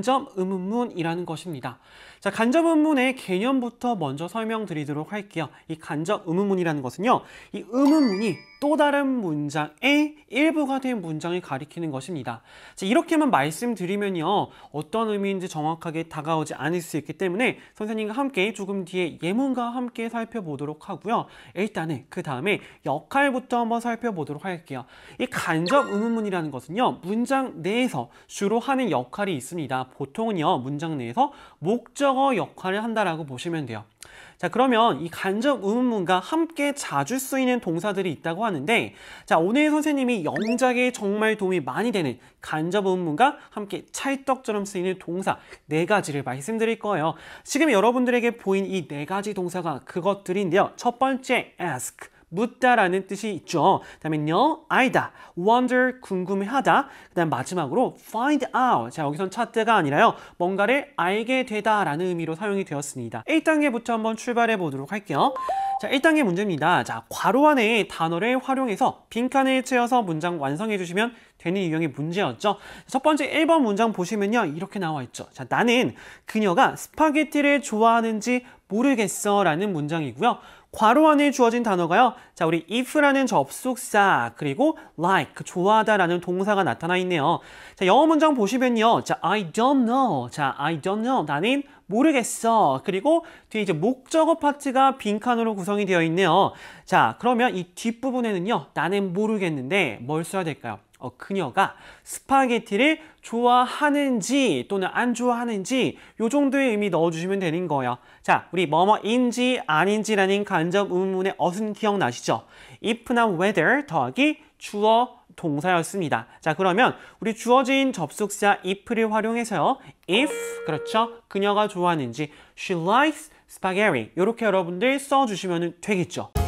간접 의문이라는 것입니다. 자, 간접 음문의 개념부터 먼저 설명드리도록 할게요. 이 간접 음문문이라는 것은요. 이음문문이또 다른 문장에 일부가 된 문장을 가리키는 것입니다. 자, 이렇게만 말씀드리면요. 어떤 의미인지 정확하게 다가오지 않을 수 있기 때문에 선생님과 함께 조금 뒤에 예문과 함께 살펴보도록 하고요. 일단은 그 다음에 역할부터 한번 살펴보도록 할게요. 이 간접 의문문이라는 것은요. 문장 내에서 주로 하는 역할이 있습니다. 보통은요. 문장 내에서 목적어 역할을 한다라고 보시면 돼요. 자 그러면 이 간접 의문문과 함께 자주 쓰이는 동사들이 있다고 하는데 자 오늘 선생님이 영작에 정말 도움이 많이 되는 간접 의문문과 함께 찰떡처럼 쓰이는 동사 네 가지를 말씀드릴 거예요. 지금 여러분들에게 보인 이 네 가지 동사가 그것들인데요. 첫 번째 ask 묻다라는 뜻이 있죠. 다음엔요, 알다, wonder, 궁금해하다. 그다음 마지막으로 find out. 자, 여기선 찾다가 아니라요, 뭔가를 알게 되다라는 의미로 사용이 되었습니다. 1단계부터 한번 출발해 보도록 할게요. 자, 1단계 문제입니다. 자, 괄호 안에 단어를 활용해서 빈칸을 채워서 문장 완성해 주시면 되는 유형의 문제였죠. 첫 번째 1번 문장 보시면요. 이렇게 나와 있죠. 자, 나는 그녀가 스파게티를 좋아하는지 모르겠어 라는 문장이고요. 괄호 안에 주어진 단어가요. 자, 우리 if라는 접속사 그리고 like 그 좋아하다라는 동사가 나타나 있네요. 자, 영어 문장 보시면요. 자, I don't know. 자, I don't know. 나는 모르겠어. 그리고 뒤에 이제 목적어 파트가 빈칸으로 구성이 되어 있네요. 자, 그러면 이 뒷부분에는요. 나는 모르겠는데 뭘 써야 될까요? 어, 그녀가 스파게티를 좋아하는지 또는 안 좋아하는지 요 정도의 의미 넣어주시면 되는 거예요. 자, 우리 뭐뭐인지 아닌지라는 간접 의문의 어순 기억나시죠? if나 whether 더하기 주어 동사였습니다. 자, 그러면 우리 주어진 접속사 if를 활용해서요. if, 그렇죠? 그녀가 좋아하는지 she likes spaghetti 이렇게 여러분들 써주시면 되겠죠.